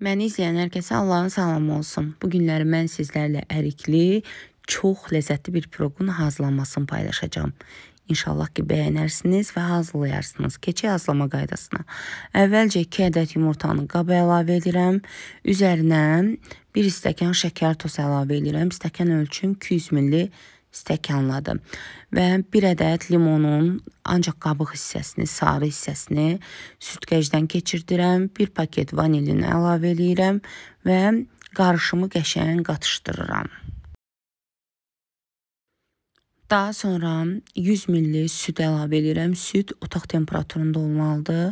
Məni izləyən hər kəsə Allahın salamı olsun. Bu günləri mən sizlərlə ərikli, çox ləzzətli bir piroqun hazırlanmasını paylaşacağam. İnşallah ki, bəyənərsiniz və hazırlayarsınız. Keçək hazırlama qaydasına. Əvvəlcə 2 ədəd yumurtanı qaba əlavə edirəm. Üzərinə 1 stəkan şəkər tozu əlavə edirəm. Stəkan ölçüm 200 ml stəkanladım və bir ədəd limonun ancaq qabıq hissəsini, sarı hissəsini südkəcdən keçirdirəm, bir paket vanilin əlavə eləyirəm və qarışımı qəşəng qatışdırıram. Daha sonra 100 ml süd əlavə edirəm. Süd otaq temperaturunda olmalıdır.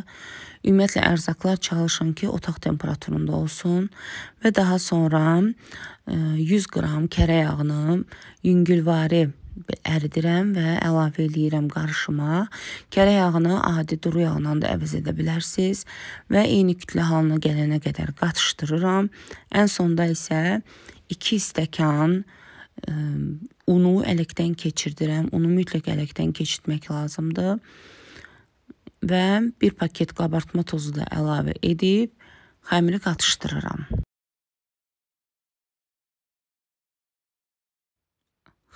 Ümumiyyətlə ərzaqlar çalışın ki, otaq temperaturunda olsun və daha sonra 100 e, qram kərə yağını yüngülvari əridirəm və əlavə eləyirəm qarışıma. Kərə yağını adi duru yağla da əvəz edə bilərsiniz və eyni kütlə halına gələnə qədər qatışdırıram. Ən sonda isə 2 stəkan e, unu ələkdən keçirdirəm. Unu mütləq ələkdən keçirtmək lazımdır. Və bir paket qabartma tozu da əlavə edib xəmiri qatışdırıram.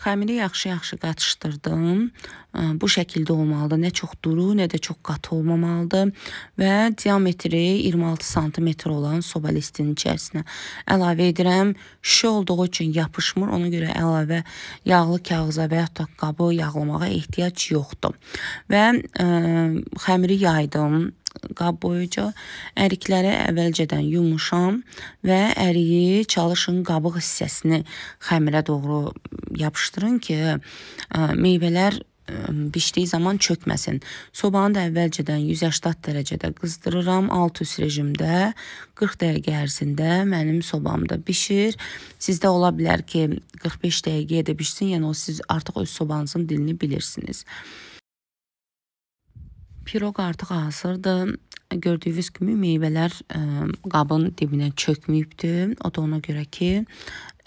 Xəmiri yaxşı-yaxşı qatışdırdım. Bu şəkildə olmalıdır. Nə çox duru, nə də çox qatı olmamalıdır və diametri 26 sm olan soba listinin içərisinə əlavə edirəm. Şüşə olduğu üçün yapışmır. Ona görə əlavə yağlı kağıza və ya da qabı yağlamağa ehtiyac yoxdur. Və ə, xəmiri yaydım qab boyuca ərikləri əvvəlcədən yumuşam və əriyi çalışın qabıq hissəsini xəmirə doğru yapışdırın ki, meyvələr bişdiyi zaman çökməsin. Sobanı da əvvəlcədən 180 dərəcədə qızdırıram. Alt üst rejimdə 40 dəqiqə ərzində mənim sobamda bişir. Sizdə ola bilər ki, 45 dəqiqəyə də bişsin, yəni o siz artıq öz sobanızın dilini bilirsiniz. Piroq artıq hazırdır. Gördüyünüz kimi meyvələr ə, e, qabın dibinə çökməyibdi. O da ona görə ki,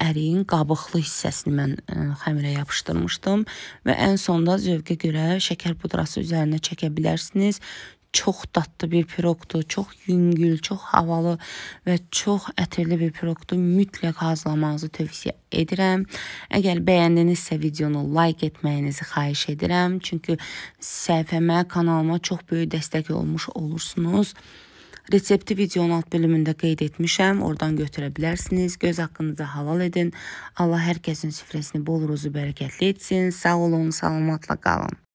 əriyin qabıqlı hissəsini mən ə, e, xəmirə yapışdırmışdım və ən sonda zövqə görə şəkər pudrası üzərinə çəkə bilərsiniz çox dadlı bir piroqdur, çox yüngül, çox havalı və çox ətirli bir piroqdur. Mütləq hazırlamanızı tövsiyə edirəm. Əgər bəyəndinizsə videonu like etməyinizi xahiş edirəm, çünki səhifəmə, kanalıma çox böyük dəstək olmuş olursunuz. Resepti videonun alt bölümündə qeyd etmişəm. Oradan götürə bilərsiniz. Göz haqqınızı halal edin. Allah hər kəsin süfrəsini bol ruzu bərəkətli etsin. Sağ olun, salamatla qalın.